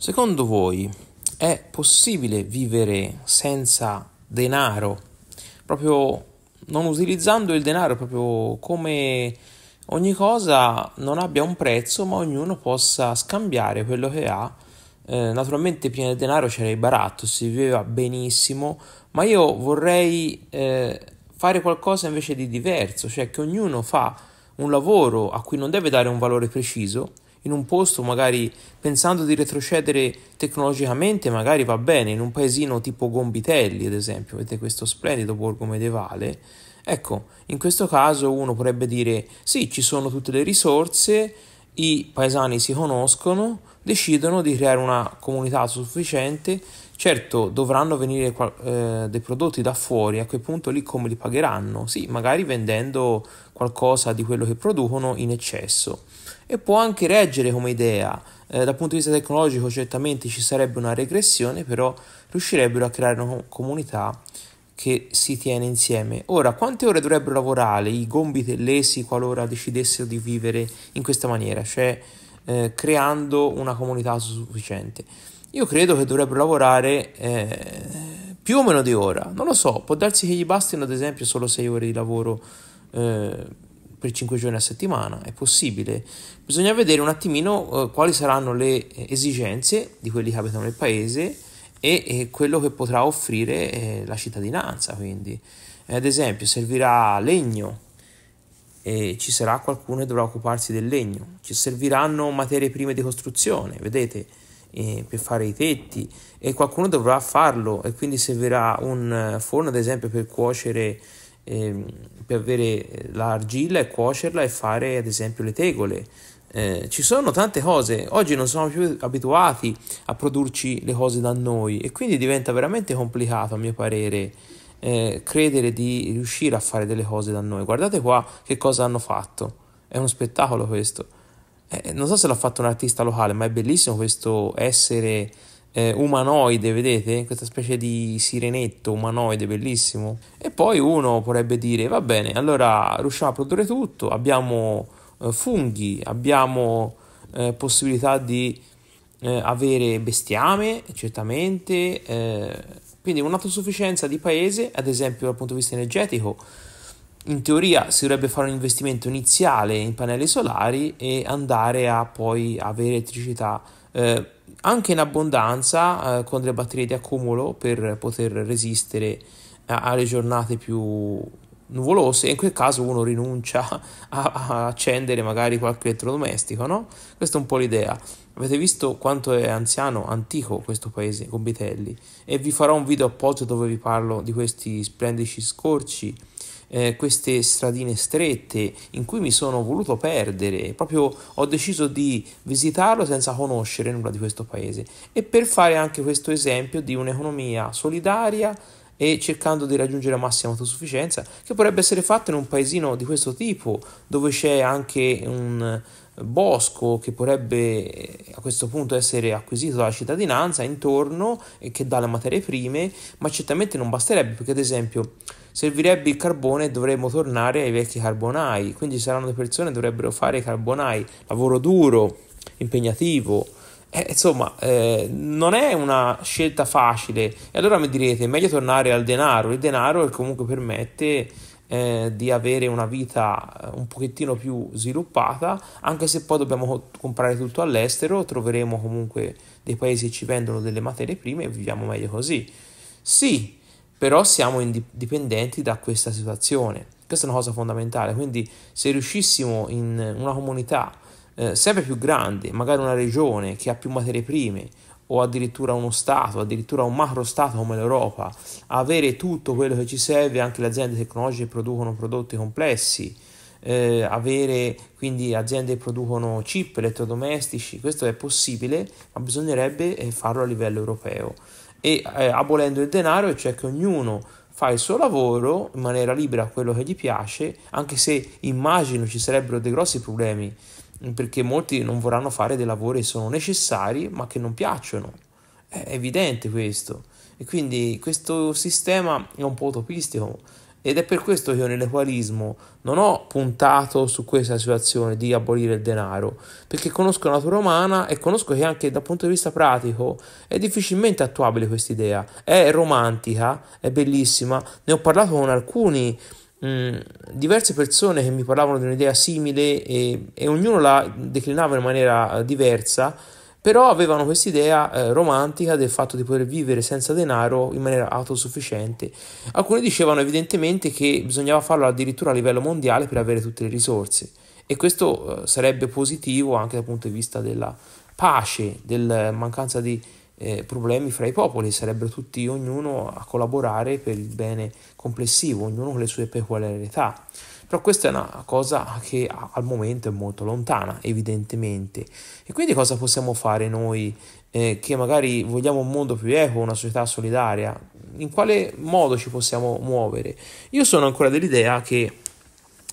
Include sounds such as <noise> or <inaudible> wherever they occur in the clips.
Secondo voi è possibile vivere senza denaro? Proprio non utilizzando il denaro, proprio come ogni cosa non abbia un prezzo, ma ognuno possa scambiare quello che ha. Eh, naturalmente pieno di denaro c'era il baratto, si viveva benissimo, ma io vorrei eh, fare qualcosa invece di diverso, cioè che ognuno fa un lavoro a cui non deve dare un valore preciso, in un posto magari pensando di retrocedere tecnologicamente magari va bene in un paesino tipo Gombitelli ad esempio avete questo splendido borgo medievale ecco in questo caso uno potrebbe dire sì ci sono tutte le risorse i paesani si conoscono decidono di creare una comunità sufficiente Certo, dovranno venire eh, dei prodotti da fuori, a quel punto lì come li pagheranno? Sì, magari vendendo qualcosa di quello che producono in eccesso. E può anche reggere come idea. Eh, dal punto di vista tecnologico certamente ci sarebbe una regressione, però riuscirebbero a creare una comunità che si tiene insieme. Ora, quante ore dovrebbero lavorare i gombi tellesi qualora decidessero di vivere in questa maniera, cioè eh, creando una comunità sufficiente? io credo che dovrebbero lavorare eh, più o meno di ora. Non lo so, può darsi che gli bastino ad esempio solo 6 ore di lavoro eh, per 5 giorni a settimana, è possibile. Bisogna vedere un attimino eh, quali saranno le eh, esigenze di quelli che abitano nel paese e, e quello che potrà offrire eh, la cittadinanza. Quindi, eh, ad esempio, servirà legno, ci sarà qualcuno che dovrà occuparsi del legno, ci serviranno materie prime di costruzione, vedete? eh, per fare i tetti e qualcuno dovrà farlo e quindi servirà un eh, forno ad esempio per cuocere ehm, per avere l'argilla e cuocerla e fare ad esempio le tegole eh, ci sono tante cose, oggi non siamo più abituati a produrci le cose da noi e quindi diventa veramente complicato a mio parere eh, credere di riuscire a fare delle cose da noi. Guardate qua che cosa hanno fatto, è uno spettacolo questo eh, non so se l'ha fatto un artista locale, ma è bellissimo questo essere eh, umanoide, vedete? Questa specie di sirenetto umanoide, bellissimo. E poi uno potrebbe dire, va bene, allora riusciamo a produrre tutto, abbiamo eh, funghi, abbiamo eh, possibilità di eh, avere bestiame, certamente, eh, quindi un'autosufficienza di paese, ad esempio dal punto di vista energetico, in teoria si dovrebbe fare un investimento iniziale in pannelli solari e andare a poi avere elettricità eh, anche in abbondanza eh, con delle batterie di accumulo per poter resistere alle giornate più nuvolose e in quel caso uno rinuncia <laughs> a, a accendere magari qualche elettrodomestico, no? Questa è un po' l'idea. Avete visto quanto è anziano, antico questo paese con Bitelli e vi farò un video apposito dove vi parlo di questi splendidi scorci eh, queste stradine strette in cui mi sono voluto perdere, proprio ho deciso di visitarlo senza conoscere nulla di questo paese e per fare anche questo esempio di un'economia solidaria e cercando di raggiungere la massima autosufficienza che potrebbe essere fatta in un paesino di questo tipo dove c'è anche un bosco che potrebbe eh, a questo punto essere acquisito dalla cittadinanza intorno e che dà le materie prime ma certamente non basterebbe perché ad esempio Servirebbe il carbone e dovremmo tornare ai vecchi carbonai, quindi saranno le persone che dovrebbero fare i carbonai, lavoro duro, impegnativo. Eh, insomma, eh, non è una scelta facile. E allora mi direte, meglio tornare al denaro. Il denaro comunque permette eh, di avere una vita eh, un pochettino più sviluppata, anche se poi dobbiamo comprare tutto all'estero, troveremo comunque dei paesi che ci vendono delle materie prime e viviamo meglio così. Sì, però siamo indipendenti da questa situazione. Questa è una cosa fondamentale, quindi se riuscissimo in una comunità eh, sempre più grande, magari una regione che ha più materie prime, o addirittura uno Stato, addirittura un macro Stato come l'Europa, avere tutto quello che ci serve, anche le aziende tecnologiche che producono prodotti complessi, eh, avere quindi aziende che producono chip elettrodomestici, questo è possibile, ma bisognerebbe eh, farlo a livello europeo e eh, abolendo il denaro, cioè che ognuno fa il suo lavoro in maniera libera, quello che gli piace, anche se immagino ci sarebbero dei grossi problemi, perché molti non vorranno fare dei lavori che sono necessari ma che non piacciono. È evidente questo. E quindi questo sistema è un po' utopistico ed è per questo che io nell'equalismo non ho puntato su questa situazione di abolire il denaro, perché conosco la natura umana e conosco che anche dal punto di vista pratico è difficilmente attuabile questa idea. È romantica, è bellissima, ne ho parlato con alcuni mm, diverse persone che mi parlavano di un'idea simile e, e ognuno la declinava in maniera diversa però avevano questa idea eh, romantica del fatto di poter vivere senza denaro in maniera autosufficiente. Alcuni dicevano evidentemente che bisognava farlo addirittura a livello mondiale per avere tutte le risorse e questo eh, sarebbe positivo anche dal punto di vista della pace, della eh, mancanza di eh, problemi fra i popoli, sarebbero tutti ognuno a collaborare per il bene complessivo, ognuno con le sue peculiarità. Però questa è una cosa che al momento è molto lontana, evidentemente. E quindi cosa possiamo fare noi eh, che magari vogliamo un mondo più equo, una società solidaria? In quale modo ci possiamo muovere? Io sono ancora dell'idea che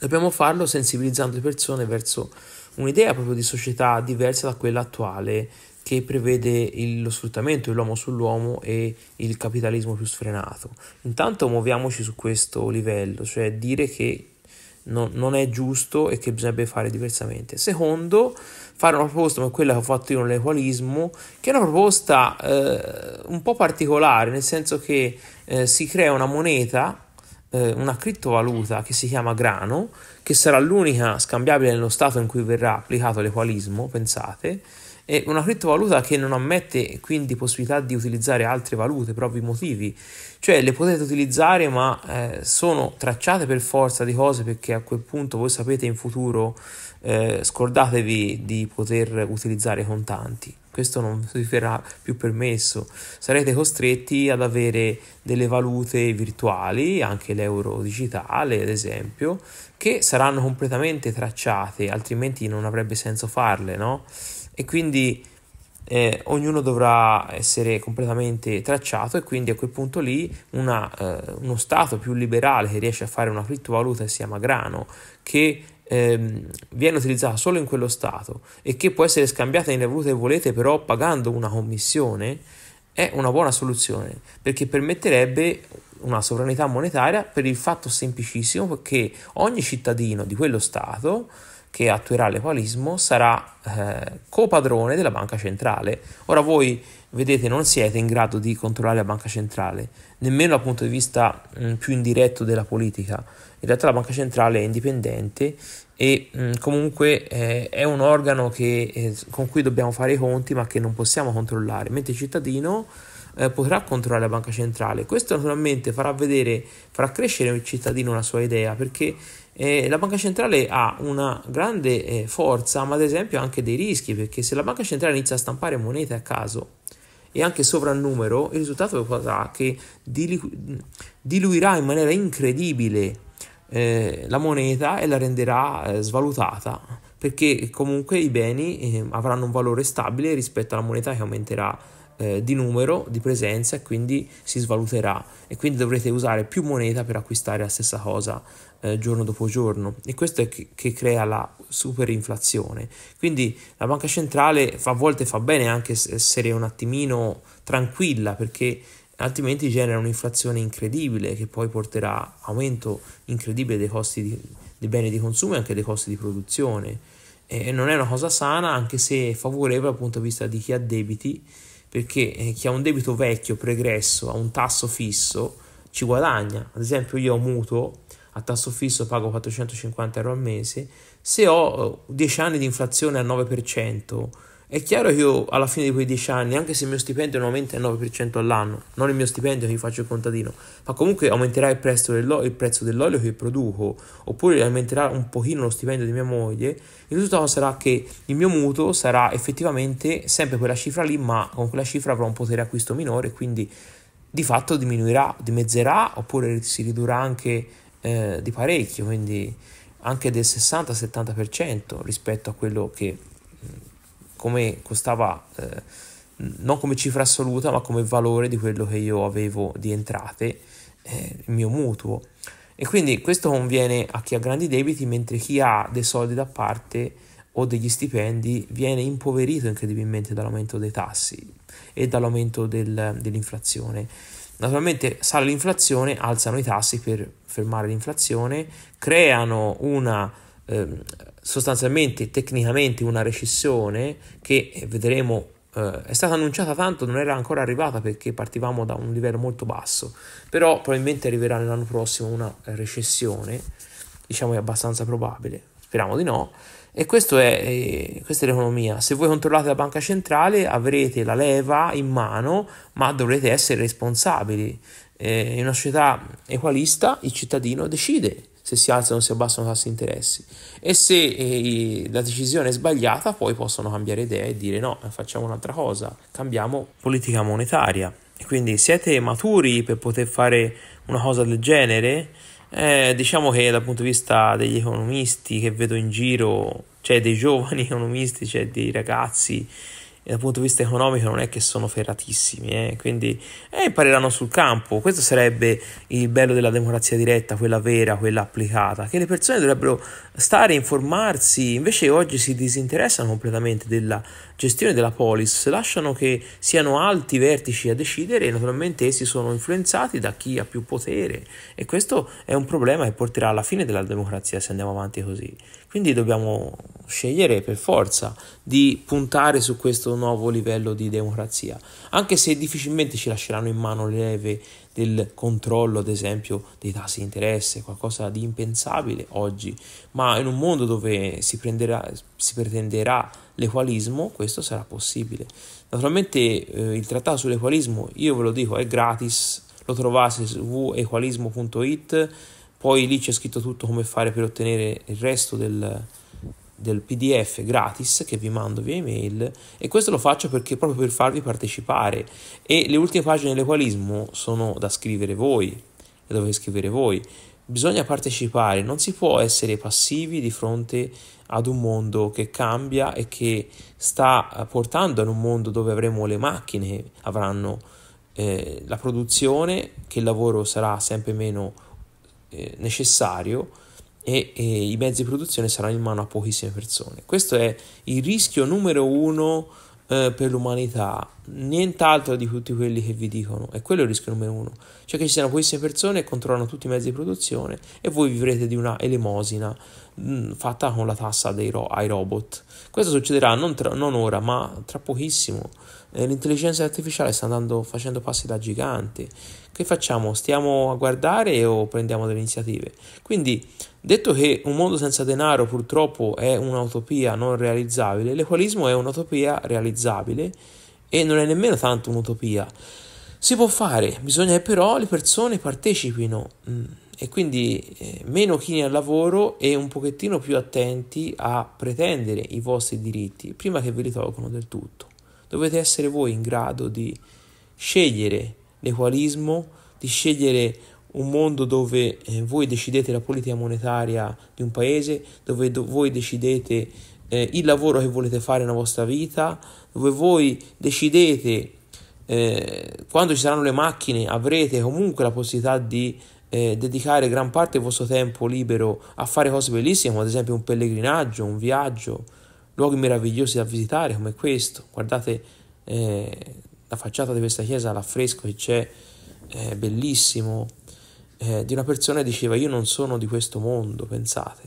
dobbiamo farlo sensibilizzando le persone verso un'idea proprio di società diversa da quella attuale che prevede il, lo sfruttamento dell'uomo sull'uomo e il capitalismo più sfrenato. Intanto muoviamoci su questo livello, cioè dire che no, non è giusto e che bisognerebbe fare diversamente. Secondo, fare una proposta come quella che ho fatto io nell'equalismo, che è una proposta eh, un po' particolare, nel senso che eh, si crea una moneta eh, una criptovaluta che si chiama Grano, che sarà l'unica scambiabile nello stato in cui verrà applicato l'equalismo, pensate, è una criptovaluta che non ammette quindi possibilità di utilizzare altre valute per ovvi motivi, cioè le potete utilizzare ma eh, sono tracciate per forza di cose perché a quel punto voi sapete in futuro eh, scordatevi di poter utilizzare contanti. Questo non vi verrà più permesso, sarete costretti ad avere delle valute virtuali, anche l'euro digitale ad esempio, che saranno completamente tracciate, altrimenti non avrebbe senso farle, no? e quindi eh, ognuno dovrà essere completamente tracciato e quindi a quel punto lì una, eh, uno Stato più liberale che riesce a fare una criptovaluta che si chiama grano che ehm, viene utilizzata solo in quello Stato e che può essere scambiata in valute che volete però pagando una commissione è una buona soluzione perché permetterebbe una sovranità monetaria per il fatto semplicissimo che ogni cittadino di quello Stato che attuerà l'equalismo sarà eh, copadrone della banca centrale. Ora voi vedete non siete in grado di controllare la banca centrale, nemmeno dal punto di vista mh, mm, più indiretto della politica. In realtà la banca centrale è indipendente e mh, mm, comunque eh, è un organo che, eh, con cui dobbiamo fare i conti ma che non possiamo controllare, mentre il cittadino eh, potrà controllare la banca centrale. Questo naturalmente farà vedere, farà crescere il cittadino una sua idea perché eh, la banca centrale ha una grande eh, forza, ma ad esempio anche dei rischi, perché se la banca centrale inizia a stampare monete a caso e anche sovrannumero, il risultato sarà che dilu- diluirà in maniera incredibile eh, la moneta e la renderà eh, svalutata, perché comunque i beni eh, avranno un valore stabile rispetto alla moneta che aumenterà eh, di numero, di presenza e quindi si svaluterà e quindi dovrete usare più moneta per acquistare la stessa cosa eh, giorno dopo giorno e questo è che, che crea la superinflazione. Quindi la banca centrale a volte fa bene anche essere un attimino tranquilla perché altrimenti genera un'inflazione incredibile che poi porterà aumento incredibile dei costi di, dei beni di consumo e anche dei costi di produzione. E non è una cosa sana anche se favorevole dal punto di vista di chi ha debiti perché eh, chi ha un debito vecchio pregresso a un tasso fisso ci guadagna. Ad esempio io ho mutuo a tasso fisso pago 450 euro al mese, se ho 10 eh, anni di inflazione al 9%, è chiaro che io alla fine di quei 10 anni, anche se il mio stipendio non aumenta al 9% all'anno, non il mio stipendio che io faccio il contadino, ma comunque aumenterà il, il prezzo dell'olio che produco, oppure aumenterà un pochino lo stipendio di mia moglie, il risultato sarà che il mio mutuo sarà effettivamente sempre quella cifra lì, ma con quella cifra avrò un potere acquisto minore, quindi di fatto diminuirà, dimezzerà, oppure si ridurrà anche eh, di parecchio, quindi anche del 60-70% rispetto a quello che mm, come costava, eh, non come cifra assoluta, ma come valore di quello che io avevo di entrate, eh, il mio mutuo. E quindi questo conviene a chi ha grandi debiti, mentre chi ha dei soldi da parte o degli stipendi viene impoverito incredibilmente dall'aumento dei tassi e dall'aumento del, dell'inflazione. Naturalmente sale l'inflazione, alzano i tassi per fermare l'inflazione, creano una eh, sostanzialmente tecnicamente una recessione che eh, vedremo eh, è stata annunciata tanto, non era ancora arrivata perché partivamo da un livello molto basso, però probabilmente arriverà nell'anno prossimo una recessione, diciamo che è abbastanza probabile, speriamo di no, e questo è, eh, questa è l'economia. Se voi controllate la banca centrale avrete la leva in mano, ma dovrete essere responsabili. Eh, in una società equalista il cittadino decide se si alzano o si abbassano i tassi di interessi e se eh, la decisione è sbagliata poi possono cambiare idea e dire no, facciamo un'altra cosa, cambiamo politica monetaria. E quindi siete maturi per poter fare una cosa del genere? Eh, diciamo che dal punto di vista degli economisti che vedo in giro, cioè dei <laughs> giovani economisti, cioè dei ragazzi, dal punto di vista economico non è che sono ferratissimi, eh? quindi eh, impareranno sul campo. Questo sarebbe il bello della democrazia diretta, quella vera, quella applicata, che le persone dovrebbero stare, informarsi, invece oggi si disinteressano completamente della gestione della polis lasciano che siano alti vertici a decidere e naturalmente essi sono influenzati da chi ha più potere e questo è un problema che porterà alla fine della democrazia se andiamo avanti così. Quindi dobbiamo scegliere per forza di puntare su questo nuovo livello di democrazia, anche se difficilmente ci lasceranno in mano le leve del controllo, ad esempio, dei tassi di interesse, qualcosa di impensabile oggi, ma in un mondo dove si, prenderà, si pretenderà l'equalismo, questo sarà possibile. Naturalmente eh, il trattato sull'equalismo, io ve lo dico, è gratis, lo trovate su www.equalismo.it, poi lì c'è scritto tutto come fare per ottenere il resto del del PDF gratis che vi mando via email e questo lo faccio perché proprio per farvi partecipare e le ultime pagine dell'equalismo sono da scrivere voi, e dovete scrivere voi. Bisogna partecipare, non si può essere passivi di fronte ad un mondo che cambia e che sta eh, portando ad un mondo dove avremo le macchine, avranno eh, la produzione, che il lavoro sarà sempre meno eh, necessario e, e i mezzi di produzione saranno in mano a pochissime persone. Questo è il rischio numero uno eh, per l'umanità, nient'altro di tutti quelli che vi dicono, è quello il rischio numero uno, cioè che ci siano pochissime persone che controllano tutti i mezzi di produzione e voi vivrete di una elemosina mh, mm, fatta con la tassa ro- ai robot. Questo succederà non, tra- non ora, ma tra pochissimo eh, l'intelligenza artificiale sta andando facendo passi da gigante. Che facciamo? Stiamo a guardare o prendiamo delle iniziative? Quindi, detto che un mondo senza denaro purtroppo è un'utopia non realizzabile, l'equalismo è un'utopia realizzabile e non è nemmeno tanto un'utopia. Si può fare, bisogna che però le persone partecipino mm, e quindi eh, meno chini al lavoro e un pochettino più attenti a pretendere i vostri diritti prima che ve li tolgono del tutto dovete essere voi in grado di scegliere l'equalismo, di scegliere un mondo dove eh, voi decidete la politica monetaria di un paese, dove do- voi decidete eh, il lavoro che volete fare nella vostra vita, dove voi decidete eh, quando ci saranno le macchine avrete comunque la possibilità di eh, dedicare gran parte del vostro tempo libero a fare cose bellissime, come ad esempio un pellegrinaggio, un viaggio, luoghi meravigliosi da visitare come questo. Guardate eh, la facciata di questa chiesa, l'affresco che c'è, eh, bellissimo. Eh, di una persona che diceva io non sono di questo mondo, pensate.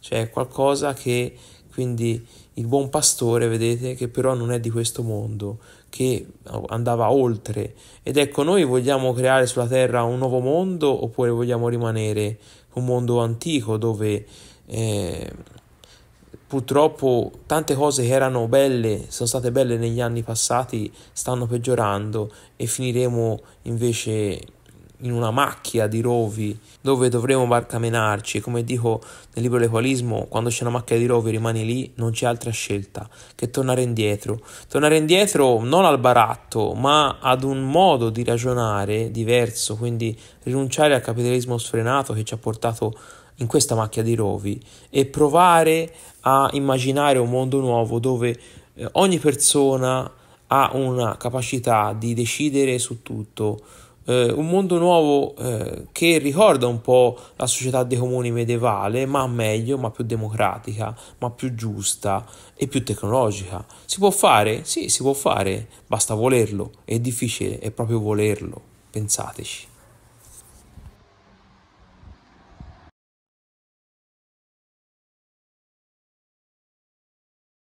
C'è cioè, qualcosa che quindi il buon pastore, vedete, che però non è di questo mondo, che andava oltre. Ed ecco, noi vogliamo creare sulla terra un nuovo mondo oppure vogliamo rimanere un mondo antico dove... Eh, purtroppo tante cose che erano belle, sono state belle negli anni passati, stanno peggiorando e finiremo invece in una macchia di rovi dove dovremo barcamenarci. Come dico nel libro L'Equalismo, quando c'è una macchia di rovi rimani lì, non c'è altra scelta che tornare indietro. Tornare indietro non al baratto, ma ad un modo di ragionare diverso, quindi rinunciare al capitalismo sfrenato che ci ha portato a in questa macchia di rovi e provare a immaginare un mondo nuovo dove eh, ogni persona ha una capacità di decidere su tutto. Eh, un mondo nuovo eh, che ricorda un po' la società dei comuni medievale, ma meglio, ma più democratica, ma più giusta e più tecnologica. Si può fare? Sì, si può fare, basta volerlo. È difficile, è proprio volerlo. Pensateci.